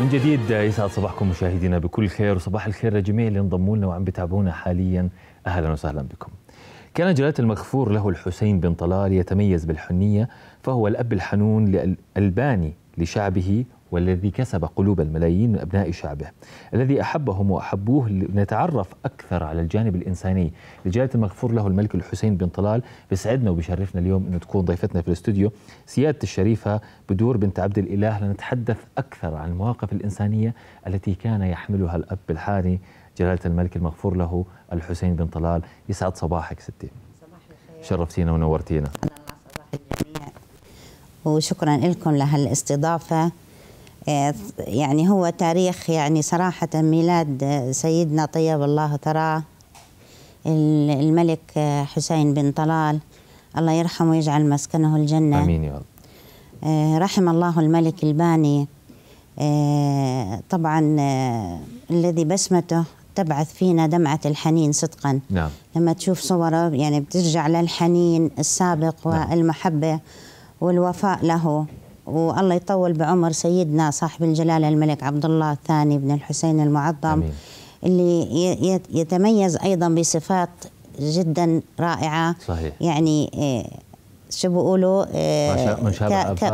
من جديد يسعد صباحكم مشاهدينا بكل خير وصباح الخير لجميع اللي انضموا لنا وعم بتابعونا حاليا اهلا وسهلا بكم. كان جلالة المغفور له الحسين بن طلال يتميز بالحنية فهو الأب الحنون الألباني لشعبه والذي كسب قلوب الملايين من أبناء شعبه الذي أحبهم وأحبوه لنتعرف أكثر على الجانب الإنساني لجلالة المغفور له الملك الحسين بن طلال بسعدنا وبشرفنا اليوم أنه تكون ضيفتنا في الاستوديو سيادة الشريفة بدور بنت عبد الإله لنتحدث أكثر عن المواقف الإنسانية التي كان يحملها الأب الحاني جلالة الملك المغفور له الحسين بن طلال يسعد صباحك ستي صباح الخير شرفتينا ونورتينا الله صباح الجميع وشكرا لكم لهالاستضافة آه، يعني هو تاريخ يعني صراحة ميلاد سيدنا طيب الله ثراه الملك حسين بن طلال الله يرحمه ويجعل مسكنه الجنة آمين يا رب آه، رحم الله الملك الباني آه، طبعا الذي بسمته تبعث فينا دمعة الحنين صدقا نعم. لما تشوف صوره يعني بترجع للحنين السابق نعم. والمحبة والوفاء له والله يطول بعمر سيدنا صاحب الجلالة الملك عبد الله الثاني بن الحسين المعظم أمين. اللي يتميز أيضا بصفات جدا رائعة صحيح. يعني آه، شو بيقولوا آه،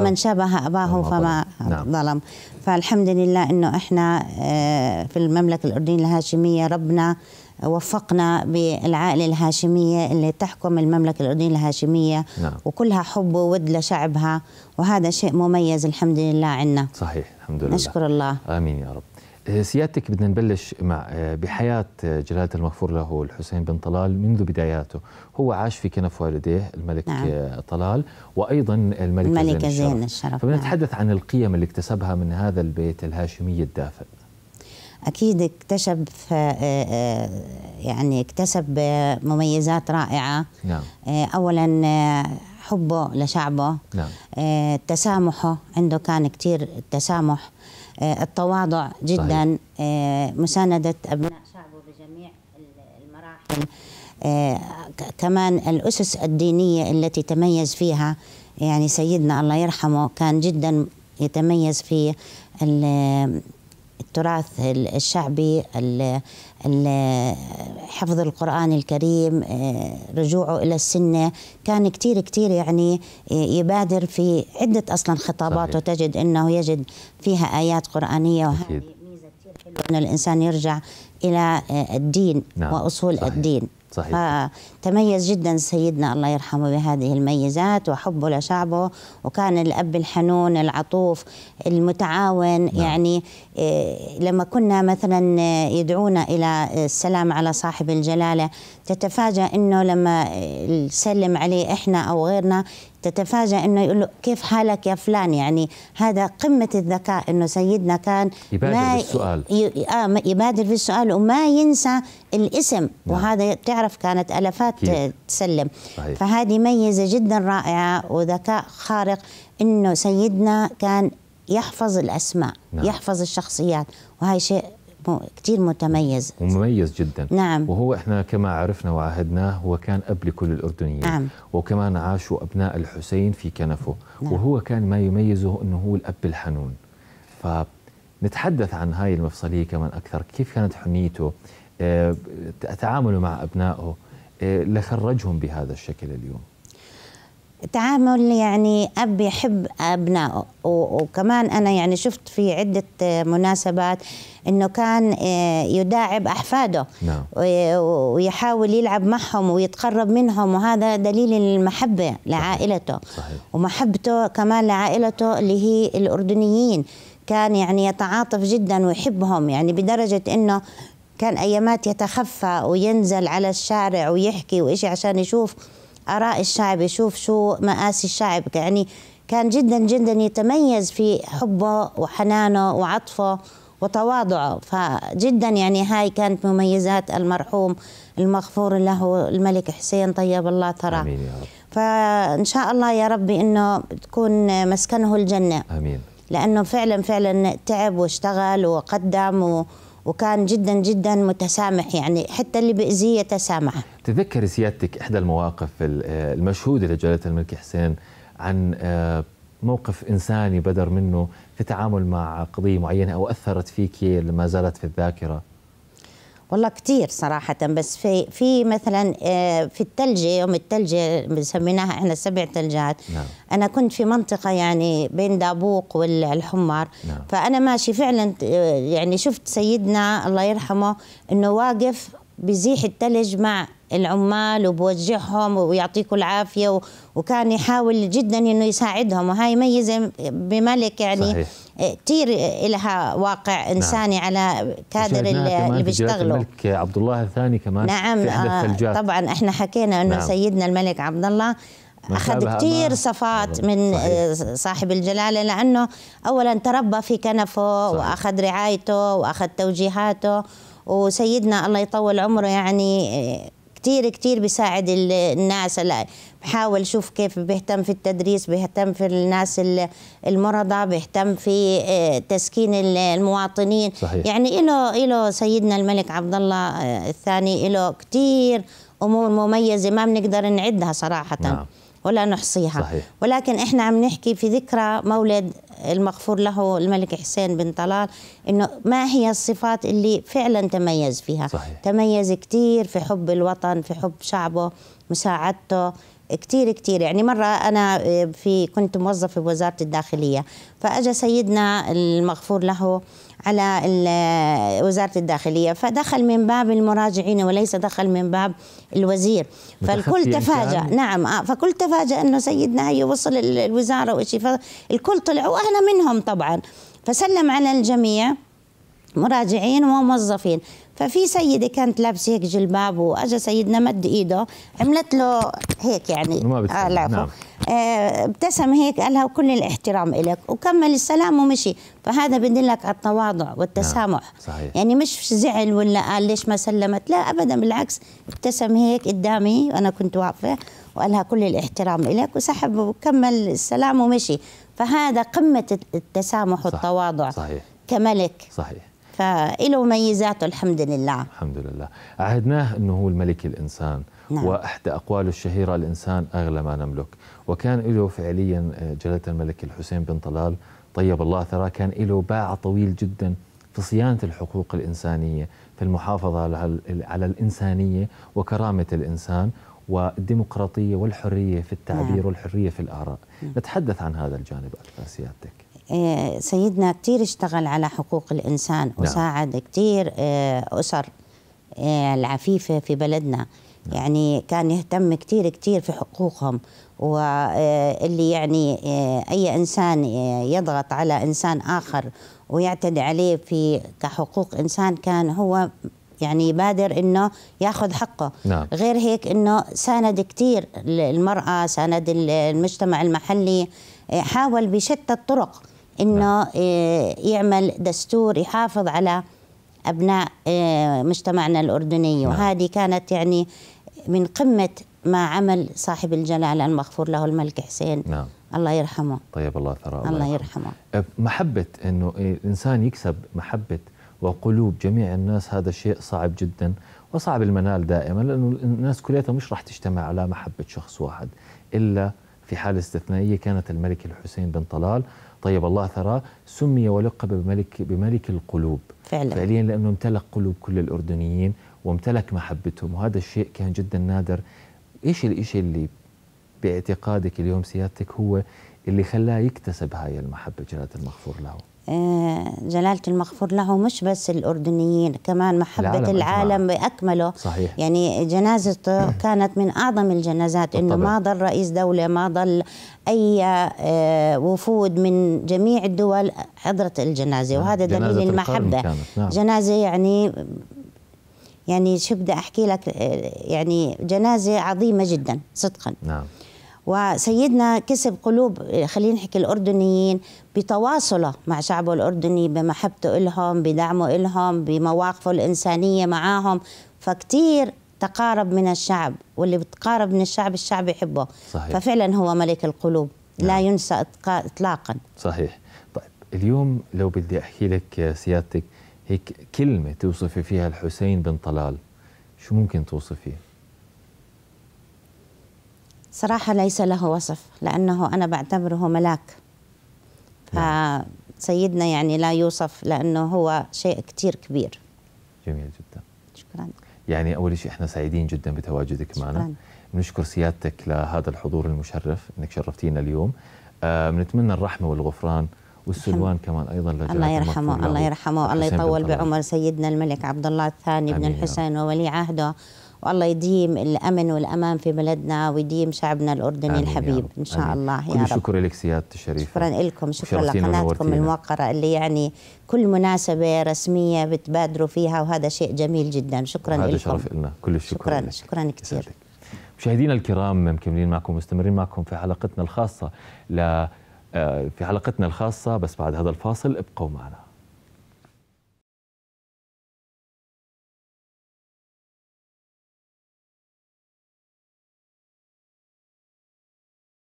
من شابه أباه, فما ظلم فما نعم. ظلم فالحمد لله أنه إحنا آه، في المملكة الأردنية الهاشمية ربنا وفقنا بالعائلة الهاشمية اللي تحكم المملكة الأردنية الهاشمية نعم. وكلها حب وود لشعبها وهذا شيء مميز الحمد لله عنا صحيح الحمد لله نشكر الله آمين يا رب آه، سيادتك بدنا نبلش مع آه، بحياة آه، جلالة المغفور له الحسين بن طلال منذ بداياته هو عاش في كنف والديه الملك نعم. طلال وأيضا الملكة, الملكة زين الشرف, الشرف. فبنتحدث نعم. عن القيم اللي اكتسبها من هذا البيت الهاشمي الدافئ اكيد اكتسب آه، آه، يعني اكتسب مميزات رائعه نعم. آه، اولا حبه لشعبه نعم. تسامحه عنده كان كثير التسامح التواضع جدا صحيح. مسانده ابناء شعبه بجميع المراحل كمان الاسس الدينيه التي تميز فيها يعني سيدنا الله يرحمه كان جدا يتميز في التراث الشعبي حفظ القرآن الكريم آه، رجوعه إلى السنة كان كتير كتير يعني آه، يبادر في عدة أصلا صحيح. وتجد أنه يجد فيها آيات قرآنية وهذه ميزة كتير حلوة أن الإنسان يرجع إلى آه، الدين نعم. وأصول صحيح. الدين صحيح آه، آه. تميز جدا سيدنا الله يرحمه بهذه الميزات وحبه لشعبه وكان الاب الحنون العطوف المتعاون نعم. يعني آه، لما كنا مثلا يدعونا الى السلام على صاحب الجلاله تتفاجأ انه لما نسلم عليه احنا او غيرنا تتفاجأ انه يقول له كيف حالك يا فلان يعني هذا قمه الذكاء انه سيدنا كان يبادر ما بالسؤال ي... آه يبادر في السؤال وما ينسى الاسم نعم. وهذا بتعرف كانت ألفات كيف. تسلم صحيح. فهذه ميزه جدا رائعه وذكاء خارق انه سيدنا كان يحفظ الاسماء نعم. يحفظ الشخصيات وهي شيء كثير متميز ومميز جدا نعم وهو احنا كما عرفنا وعهدناه هو كان اب لكل الاردنيين نعم وكمان عاشوا ابناء الحسين في كنفه نعم. وهو كان ما يميزه انه هو الاب الحنون فنتحدث عن هاي المفصليه كمان اكثر كيف كانت حنيته آه، تعامله مع ابنائه آه، لخرجهم بهذا الشكل اليوم تعامل يعني اب يحب ابنائه وكمان انا يعني شفت في عده مناسبات انه كان آه، يداعب احفاده نعم. ويحاول يلعب معهم ويتقرب منهم وهذا دليل المحبه لعائلته صحيح. ومحبته كمان لعائلته اللي هي الاردنيين كان يعني يتعاطف جدا ويحبهم يعني بدرجه انه كان ايامات يتخفى وينزل على الشارع ويحكي وإشي عشان يشوف اراء الشعب يشوف شو مآسي الشعب يعني كان جدا جدا يتميز في حبه وحنانه وعطفه وتواضعه فجدا يعني هاي كانت مميزات المرحوم المغفور له الملك حسين طيب الله ثراه امين يا رب فان شاء الله يا ربي انه تكون مسكنه الجنه امين لانه فعلا فعلا تعب واشتغل وقدم و وكان جدا جدا متسامح يعني حتى اللي بأذيه يتسامح تذكر سيادتك إحدى المواقف آه، المشهودة لجلالة الملك حسين عن آه، موقف إنساني بدر منه في تعامل مع قضية معينة أو أثرت فيك لما زالت في الذاكرة والله كثير صراحة بس في في مثلا آه، في الثلجة يوم الثلجة بنسميناها احنا سبع ثلجات نعم. أنا كنت في منطقة يعني بين دابوق والحمار نعم. فأنا ماشي فعلا آه، يعني شفت سيدنا الله يرحمه إنه واقف بزيح الثلج مع العمال وبوجههم ويعطيكم العافية وكان يحاول جدا أنه يساعدهم وهي ميزة بملك يعني صحيح. كثير لها واقع نعم. انساني نعم. على كادر اللي بيشتغلوا الملك عبد الله الثاني كمان نعم في آه، طبعا احنا حكينا انه نعم. سيدنا الملك عبد الله اخذ كثير صفات من آه، صحيح. صاحب الجلاله لانه اولا تربى في كنفه صحيح. واخذ رعايته واخذ توجيهاته وسيدنا الله يطول عمره يعني آه، كتير كتير بيساعد الناس هلا بحاول شوف كيف بيهتم في التدريس بيهتم في الناس المرضى بيهتم في آه، تسكين المواطنين صحيح. يعني له له سيدنا الملك عبد الله آه، الثاني له كتير امور مميزه ما بنقدر نعدها صراحه نعم. ولا نحصيها صحيح. ولكن احنا عم نحكي في ذكرى مولد المغفور له الملك حسين بن طلال انه ما هي الصفات اللي فعلا تميز فيها صحيح. تميز كثير في حب الوطن في حب شعبه مساعدته كتير كتير يعني مرة أنا آه، في كنت موظفة بوزارة الداخلية فأجا سيدنا المغفور له على آه، وزارة الداخلية فدخل من باب المراجعين وليس دخل من باب الوزير فالكل يعني تفاجأ نعم آه فكل تفاجأ أنه سيدنا هي وصل الوزارة وإشي فالكل طلع وأنا منهم طبعا فسلم على الجميع مراجعين وموظفين ففي سيده كانت لابسه هيك جلباب واجا سيدنا مد ايده عملت له هيك يعني ما آه، نعم. آه، ابتسم هيك قال لها الاحترام لك وكمل السلام ومشي فهذا بدلك على التواضع والتسامح نعم. صحيح. يعني مش زعل ولا قال ليش ما سلمت لا ابدا بالعكس ابتسم هيك قدامي وانا كنت واقفه وقال لها كل الاحترام لك وسحب وكمل السلام ومشي فهذا قمه التسامح والتواضع صحيح. كملك صحيح فإله مميزاته الحمد لله الحمد لله عهدناه أنه هو الملك الإنسان نعم. وأحد أقواله الشهيرة الإنسان أغلى ما نملك وكان له فعليا آه، جلالة الملك الحسين بن طلال طيب الله ثراه كان له باع طويل جدا في صيانة الحقوق الإنسانية في المحافظة على الإنسانية وكرامة الإنسان والديمقراطية والحرية في التعبير نعم. والحرية في الآراء نعم. نتحدث عن هذا الجانب أكثر سيادتك آه، سيدنا كثير اشتغل على حقوق الإنسان نعم. وساعد كثير آه، أسر آه، العفيفة في بلدنا نعم. يعني كان يهتم كثير كثير في حقوقهم واللي يعني أي إنسان يضغط على إنسان آخر ويعتدي عليه في كحقوق إنسان كان هو يعني يبادر انه ياخذ حقه نعم. غير هيك انه ساند كثير المراه ساند المجتمع المحلي حاول بشتى الطرق انه نعم. آه، يعمل دستور يحافظ على ابناء آه، مجتمعنا الاردني نعم. وهذه كانت يعني من قمه ما عمل صاحب الجلاله المغفور له الملك حسين نعم. الله يرحمه طيب الله ثراه الله يرحمه محبه انه إيه، الانسان يكسب محبه وقلوب جميع الناس هذا شيء صعب جدا وصعب المنال دائما لانه الناس كلها مش راح تجتمع على محبه شخص واحد الا في حالة استثنائية كانت الملك الحسين بن طلال طيب الله ثراه سمي ولقب بملك بملك القلوب فعلا فعليا لأنه امتلك قلوب كل الأردنيين وامتلك محبتهم وهذا الشيء كان جدا نادر إيش الإشي اللي باعتقادك اليوم سيادتك هو اللي خلاه يكتسب هاي المحبة جلالة المغفور له آه، جلالة المغفور له مش بس الأردنيين كمان محبة العالم, العالم بأكمله صحيح. يعني جنازته كانت من أعظم الجنازات بالطبع. إنه ما ضل رئيس دولة ما ضل أي آه، وفود من جميع الدول حضرت الجنازة نعم. وهذا دليل المحبة نعم. جنازة يعني يعني شو بدي أحكي لك آه، يعني جنازة عظيمة جدا صدقا نعم وسيدنا كسب قلوب خلينا نحكي الأردنيين بتواصله مع شعبه الأردني بمحبته إلهم بدعمه إلهم بمواقفه الإنسانية معاهم فكتير تقارب من الشعب واللي بتقارب من الشعب الشعب يحبه صحيح. ففعلا هو ملك القلوب نعم. لا ينسى إطلاقا صحيح طيب اليوم لو بدي أحكي لك يا سيادتك هيك كلمة توصفي فيها الحسين بن طلال شو ممكن توصفيه؟ صراحة ليس له وصف لأنه أنا بعتبره ملاك نعم. فسيدنا يعني لا يوصف لأنه هو شيء كثير كبير جميل جدا شكرا يعني أول شيء احنا سعيدين جدا بتواجدك معنا بنشكر سيادتك لهذا الحضور المشرف انك شرفتينا اليوم بنتمنى آه الرحمه والغفران والسلوان كمان ايضا الله يرحمه الله يرحمه الله يطول بعمر سيدنا الملك عبد الله الثاني بن الحسين وولي عهده والله يديم الأمن والأمان في بلدنا ويديم شعبنا الأردني الحبيب إن شاء آمين. الله يا كل رب شكر لك سيادة الشريف شكرا لكم شكرا لقناتكم الموقرة اللي يعني كل مناسبة رسمية بتبادروا فيها وهذا شيء جميل جدا شكرا لكم هذا شرف لنا كل الشكر شكرا لك. شكرا كثير مشاهدينا الكرام مكملين معكم مستمرين معكم في حلقتنا الخاصة ل آه، في حلقتنا الخاصة بس بعد هذا الفاصل ابقوا معنا